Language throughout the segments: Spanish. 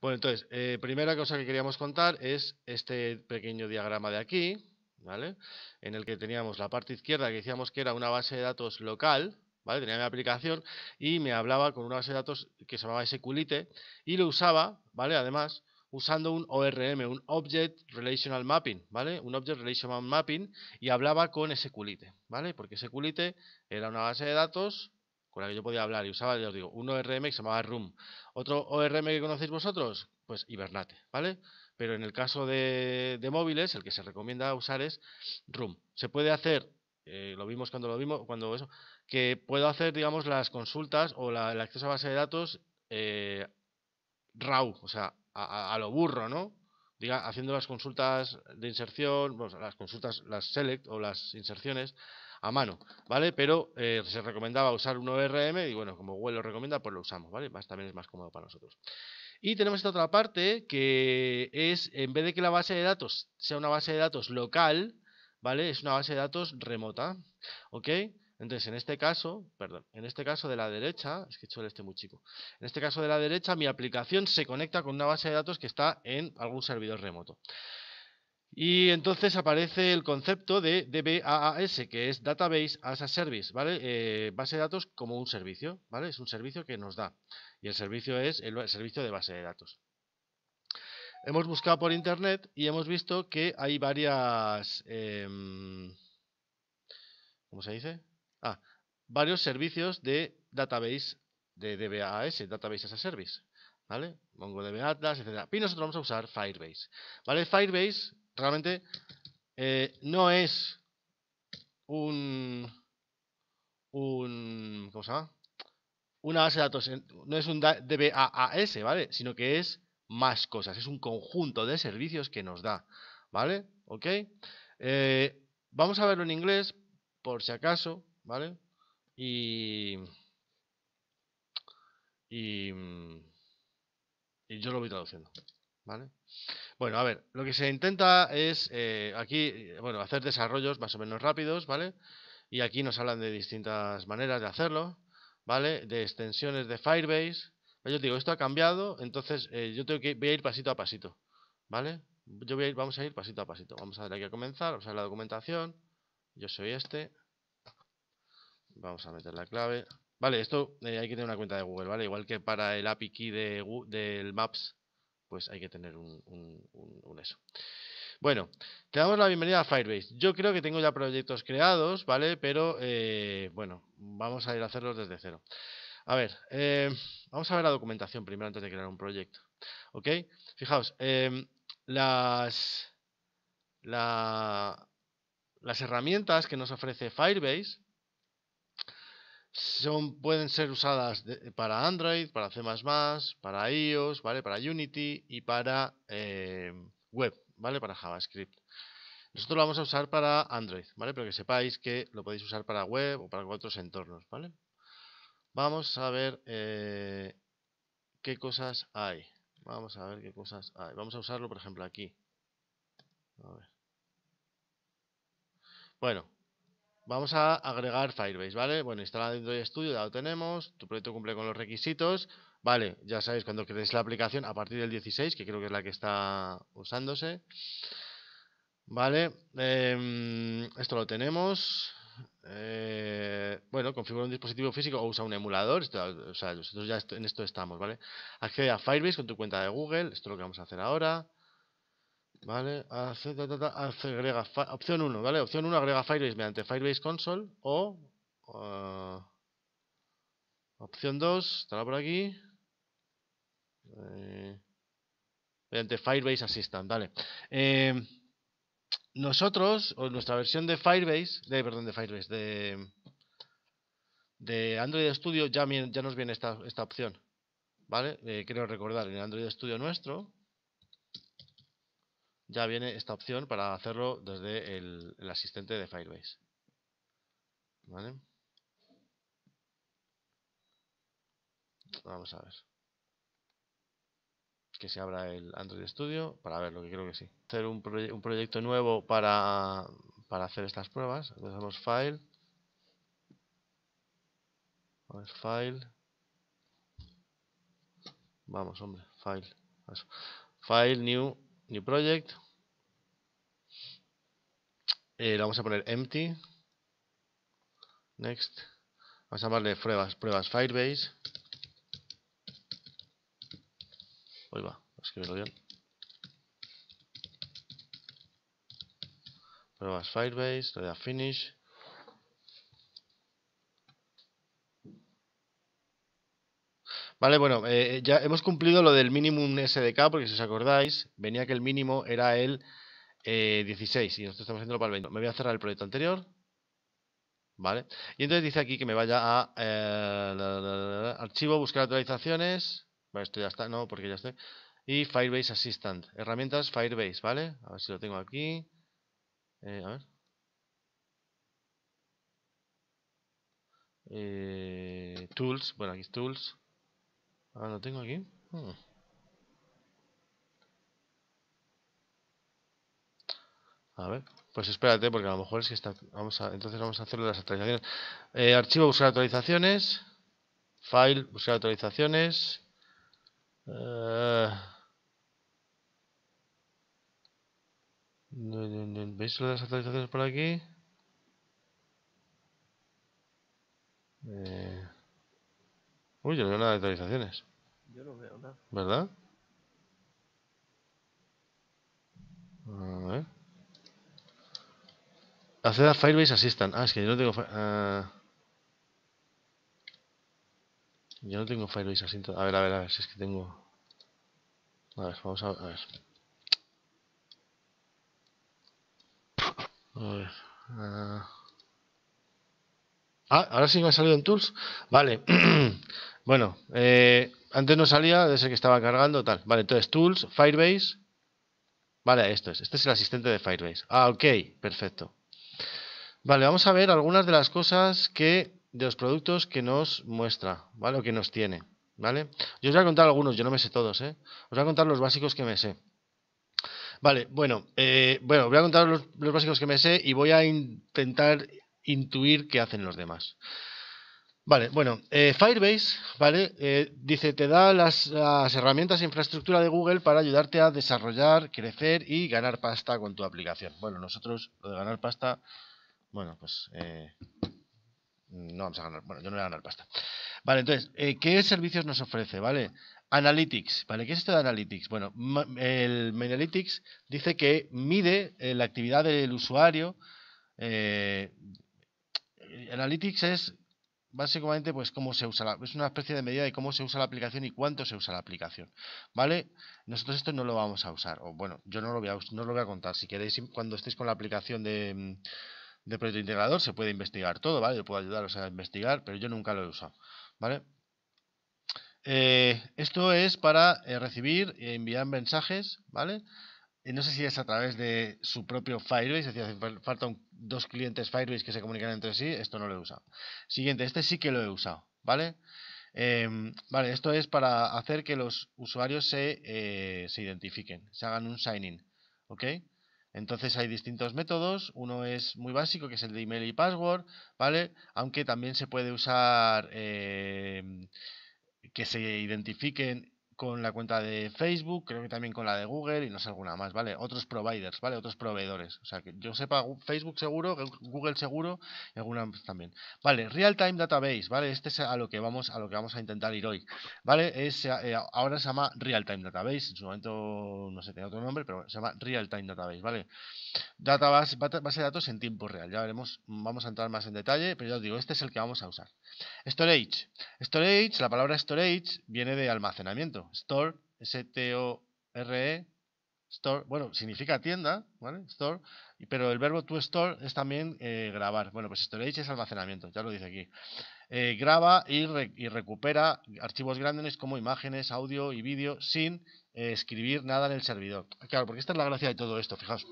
Bueno, entonces, eh, primera cosa que queríamos contar es este pequeño diagrama de aquí, ¿vale? En el que teníamos la parte izquierda que decíamos que era una base de datos local, ¿vale? Tenía mi aplicación y me hablaba con una base de datos que se llamaba SQLite y lo usaba, ¿vale? Además, usando un ORM, un Object Relational Mapping, ¿vale? Un Object Relational Mapping y hablaba con SQLite, ¿vale? Porque SQLite era una base de datos con la que yo podía hablar y usaba, ya os digo, un ORM que se llamaba Room. Otro ORM que conocéis vosotros, pues Hibernate, ¿vale? Pero en el caso de, móviles, el que se recomienda usar es Room. Se puede hacer, eh, lo vimos cuando lo vimos, cuando eso, que puedo hacer, digamos, las consultas o la, el acceso a base de datos eh, RAW, o sea, a, lo burro, ¿no? Diga, haciendo las consultas de inserción, las consultas, las select o las inserciones a mano, ¿vale? Pero eh, se recomendaba usar un ORM y bueno, como Google lo recomienda, pues lo usamos, ¿vale? también es más cómodo para nosotros. Y tenemos esta otra parte que es, en vez de que la base de datos sea una base de datos local, ¿vale? Es una base de datos remota, ¿ok? Entonces, en este caso, perdón, en este caso de la derecha, es que hecho este muy chico, en este caso de la derecha mi aplicación se conecta con una base de datos que está en algún servidor remoto. Y entonces aparece el concepto de DBAAS, que es Database as a Service, ¿vale? Eh, base de datos como un servicio, ¿vale? Es un servicio que nos da. Y el servicio es el servicio de base de datos. Hemos buscado por internet y hemos visto que hay varias... Em, ¿Cómo se dice? Ah, varios servicios de database de DBAS, Database as a Service, ¿vale? MongoDB Atlas, etc. Y nosotros vamos a usar Firebase, ¿vale? Firebase realmente eh, no es un, un, ¿cómo se llama? Una base de datos, no es un DBAAS, ¿vale? Sino que es más cosas, es un conjunto de servicios que nos da, ¿vale? ¿Ok? Eh, vamos a verlo en inglés, por si acaso, ¿vale? Y... Y mm, yo lo voy traduciendo, ¿vale? Bueno, a ver, lo que se intenta es eh, aquí, bueno, hacer desarrollos más o menos rápidos, ¿vale? Y aquí nos hablan de distintas maneras de hacerlo, ¿vale? De extensiones de Firebase. Yo digo, esto ha cambiado, entonces eh, yo tengo que, voy a ir pasito a pasito, ¿vale? Yo voy a ir, vamos a ir pasito a pasito. Vamos a ver, aquí a comenzar, vamos a ver la documentación. Yo soy este. Vamos a meter la clave. Vale, esto eh, hay que tener una cuenta de Google, ¿vale? Igual que para el API key de, del Maps pues hay que tener un, eso. Bueno, te damos la bienvenida a Firebase. Yo creo que tengo ya proyectos creados, ¿vale? Pero, eh, bueno, vamos a ir a hacerlos desde cero. A ver, eh, vamos a ver la documentación primero antes de crear un proyecto. ¿Ok? Fijaos, em, las, las herramientas que nos ofrece Firebase son, pueden ser usadas eh, para Android, para C++, para iOS, ¿vale? para Unity y para eh, web, ¿vale? para JavaScript. Nosotros lo vamos a usar para Android, ¿vale? pero que sepáis que lo podéis usar para web o para otros entornos. ¿vale? Vamos a ver eh, qué cosas hay. Vamos a ver qué cosas hay. Vamos a usarlo, por ejemplo, aquí. Bueno, Vamos a agregar Firebase, ¿vale? Bueno, instala dentro de estudio, ya lo tenemos. Tu proyecto cumple con los requisitos. Vale, ya sabéis, cuando creéis la aplicación, a partir del 16, que creo que es la que está usándose. Vale, em, esto lo tenemos. Eh, bueno, configura un dispositivo físico o usa un emulador. o sea, nosotros ya en esto estamos, ¿vale? Accede a Firebase con tu cuenta de Google. Esto es lo que vamos a hacer ahora. ¿Vale? Hace, agrega, opción 1, ¿vale? Opción 1 agrega Firebase mediante Firebase Console o... opción 2, estará por aquí. Eh, mediante Firebase Assistant, ¿vale? Em, nosotros, o nuestra versión de Firebase, de, perdón, de Firebase, de, de Android Studio ya, ya nos viene esta, opción, ¿vale? Eh, creo recordar, en Android Studio nuestro, ya viene esta opción para hacerlo desde el, asistente de Firebase. ¿Vale? Vamos a ver. Que se abra el Android Studio para ver lo que creo que sí. Hacer un, un proyecto nuevo para, hacer estas pruebas. Entonces hacemos File. Vamos, File. Vamos, hombre, File. File, New, new project. Eh, vamos a poner empty. Next. Vamos a llamarle pruebas, pruebas Firebase. Hoy va, escribirlo bien. Pruebas Firebase, le da finish. Vale, bueno, eh, eh, ya hemos cumplido lo del minimum SDK, porque si os acordáis, venía que el mínimo era el 16 eh, y nosotros estamos lo para el 20. Me voy a cerrar el proyecto anterior. Vale, y entonces dice aquí que me vaya a archivo, buscar actualizaciones. Vale, esto ya está, no, porque ya estoy. Y Firebase Assistant, herramientas Firebase, ¿vale? A ver si lo tengo aquí. a ver. tools, bueno, aquí es Tools. Ah, lo tengo aquí. Hmm. A ver, pues espérate, porque a lo mejor es que está. Vamos a, entonces vamos a hacer las actualizaciones. Eh, archivo, buscar actualizaciones. File, buscar actualizaciones. Eh. ¿Veis las actualizaciones por aquí? yo no veo nada de actualizaciones. Yo no veo nada. ¿Verdad? A ver. Acceder Firebase Assistant. Ah, es que yo no tengo... Ah. Yo no tengo Firebase Assistant. A ver, a ver, a ver, si es que tengo... A ver, vamos a ver. A ver. A ver. Ah. Ah, ahora sí me ha salido en Tools. Vale. bueno, eh, antes no salía, de ser que estaba cargando, tal. Vale, entonces Tools, Firebase. Vale, esto es. Este es el asistente de Firebase. Ah, ok, perfecto. Vale, vamos a ver algunas de las cosas que de los productos que nos muestra, ¿vale? O que nos tiene, ¿vale? Yo os voy a contar algunos, yo no me sé todos, ¿eh? Os voy a contar los básicos que me sé. Vale, bueno, eh, bueno, voy a contar los, los, básicos que me sé y voy a intentar intuir qué hacen los demás. Vale, bueno, eh, Firebase, ¿vale? Eh, dice, te da las, herramientas e infraestructura de Google para ayudarte a desarrollar, crecer y ganar pasta con tu aplicación. Bueno, nosotros lo de ganar pasta, bueno, pues eh, no vamos a ganar, bueno, yo no voy a ganar pasta. Vale, entonces, ¿qué servicios nos ofrece, vale? Analytics, ¿vale? ¿Qué es esto de Analytics? Bueno, el Analytics dice que mide la actividad del usuario, Analytics es básicamente pues cómo se usa la, es una especie de medida de cómo se usa la aplicación y cuánto se usa la aplicación vale nosotros esto no lo vamos a usar o bueno yo no lo voy a no lo voy a contar si queréis cuando estéis con la aplicación mm, de, proyecto integrador se puede investigar todo vale yo puedo ayudaros a investigar pero yo nunca lo he usado vale eh, esto es para eh, recibir y e enviar mensajes vale eh, no sé si es a través de su propio Firebase, es decir, hace falta dos clientes Firebase que se comunican entre sí, esto no lo he usado. Siguiente, este sí que lo he usado, ¿vale? Em, vale, esto es para hacer que los usuarios eh, se, identifiquen, se hagan un sign-in, ¿ok? Entonces hay distintos métodos, uno es muy básico, que es el de email y password, ¿vale? Aunque también se puede usar... Em, que se identifiquen con la cuenta de Facebook, creo que también con la de Google y no sé alguna más, ¿vale? Otros providers, ¿vale? Otros proveedores. O sea, que yo sepa Facebook seguro, Google seguro y alguna también. Vale, Real Time Database, ¿vale? Este es a lo que vamos a, lo que vamos a intentar ir hoy, ¿vale? Es, eh, ahora se llama Real Time Database, en su momento no sé, tenía otro nombre, pero se llama Real Time Database, ¿vale? Database, base de datos en tiempo real, ya veremos, vamos a entrar más en detalle, pero ya os digo, este es el que vamos a usar. Storage. Storage, la palabra storage viene de almacenamiento store, S-T-O-R-E, store, bueno, significa tienda, ¿vale? Store, pero el verbo to store es también eh, grabar. Bueno, pues storage es almacenamiento, ya lo dice aquí. Eh, graba y, recupera archivos grandes como imágenes, audio y vídeo sin eh, escribir nada en el servidor. Claro, porque esta es la gracia de todo esto, fijaos.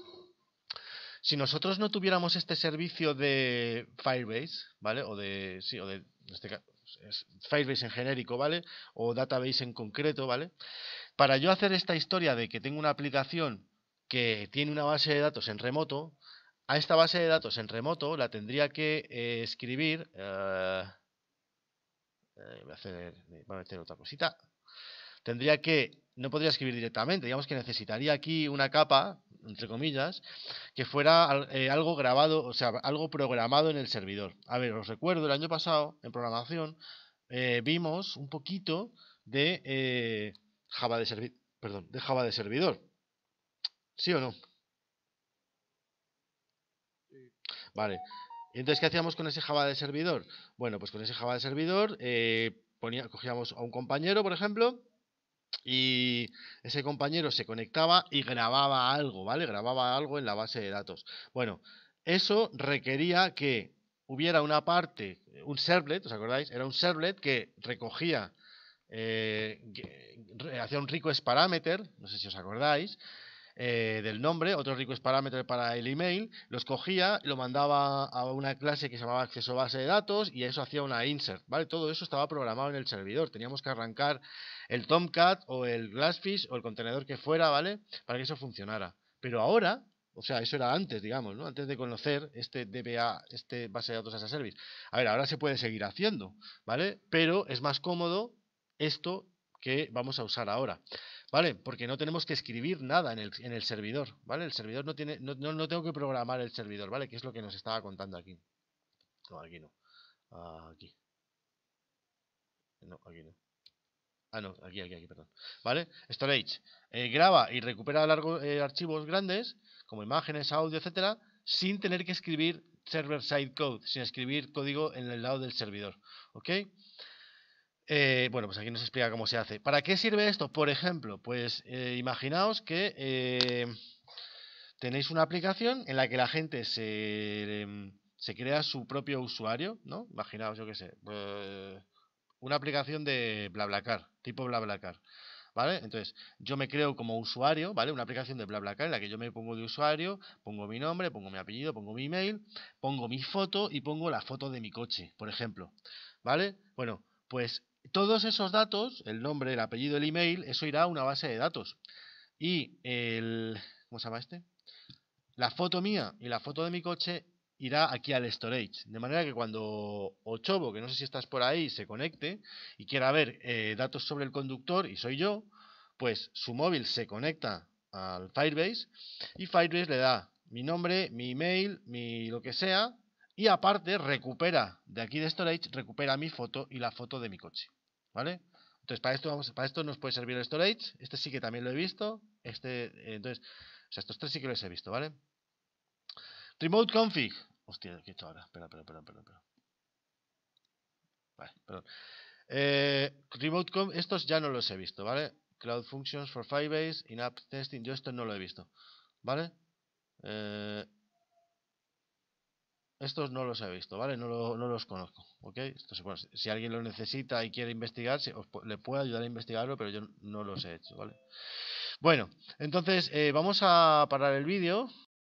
Si nosotros no tuviéramos este servicio de Firebase, ¿vale? O de, sí, o de, este Firebase en genérico, ¿vale? O database en concreto, ¿vale? Para yo hacer esta historia de que tengo una aplicación que tiene una base de datos en remoto, a esta base de datos en remoto la tendría que eh, escribir... Eh, eh, voy, a hacer, a meter otra cosita. Tendría que... No podría escribir directamente, digamos que necesitaría aquí una capa entre comillas, que fuera eh, algo grabado, o sea, algo programado en el servidor. A ver, os recuerdo, el año pasado, en programación, eh, vimos un poquito de eh, Java de servidor. Perdón, de Java de servidor. ¿Sí o no? Vale. Entonces, ¿qué hacíamos con ese Java de servidor? Bueno, pues con ese Java de servidor ponía, cogíamos a un compañero, por ejemplo, y ese compañero se conectaba y grababa algo, ¿vale? Grababa algo en la base de datos. Bueno, eso requería que hubiera una parte, eh, un servlet, ¿os acordáis? Era un servlet que recogía, eh, hacía un request parameter, no sé si os acordáis, eh, del nombre, otros ricos parámetros para el email, los cogía, lo mandaba a una clase que se llamaba acceso base de datos y eso hacía una insert, ¿vale? Todo eso estaba programado en el servidor, teníamos que arrancar el Tomcat o el Glassfish o el contenedor que fuera, ¿vale? Para que eso funcionara. Pero ahora, o sea, eso era antes, digamos, ¿no? Antes de conocer este DBA, este base de datos as a service. A ver, ahora se puede seguir haciendo, ¿vale? Pero es más cómodo esto que vamos a usar ahora. ¿vale? Porque no tenemos que escribir nada en el, servidor, ¿vale? El servidor no tiene, no, no, tengo que programar el servidor, ¿vale? Que es lo que nos estaba contando aquí. No, aquí no. Ah, aquí. No, aquí no. Ah, no, aquí, aquí, aquí, perdón. ¿Vale? Storage. Eh, graba y recupera largo eh, archivos grandes, como imágenes, audio, etcétera, sin tener que escribir server-side code, sin escribir código en el lado del servidor. ¿Ok? Eh, bueno, pues aquí nos explica cómo se hace. ¿Para qué sirve esto? Por ejemplo, pues eh, imaginaos que eh, tenéis una aplicación en la que la gente em, se, crea su propio usuario, ¿no? Imaginaos, yo qué sé, una aplicación de BlaBlaCar, tipo BlaBlaCar. ¿Vale? Entonces, yo me creo como usuario, ¿vale? Una aplicación de BlaBlaCar en la que yo me pongo de usuario, pongo mi nombre, pongo mi apellido, pongo mi email, pongo mi foto y pongo la foto de mi coche, por ejemplo. ¿Vale? Bueno, pues todos esos datos, el nombre, el apellido, el email, eso irá a una base de datos. Y el... ¿Cómo se llama este? La foto mía y la foto de mi coche irá aquí al storage. De manera que cuando Ochovo, que no sé si estás por ahí, se conecte y quiera ver eh, datos sobre el conductor, y soy yo, pues su móvil se conecta al Firebase y Firebase le da mi nombre, mi email, mi lo que sea, y aparte recupera de aquí de storage, recupera mi foto y la foto de mi coche. Entonces, para esto, vamos, para esto nos puede servir el storage. Este sí que también lo he visto. Este, eh, entonces, o sea, estos tres sí que los he visto, ¿vale? Remote config. Hostia, ¿qué he hecho ahora? Espera, espera, espera, espera. Vale, perdón. Eh, remote estos ya no los he visto, ¿vale? Cloud Functions for Firebase, In-App Testing, yo esto no lo he visto, ¿vale? Eh, estos no los he visto, ¿vale? No, los conozco, ¿ok? si alguien lo necesita y quiere investigar, le puedo ayudar a investigarlo, pero yo no los he hecho, ¿vale? Bueno, entonces eh, vamos a parar el vídeo,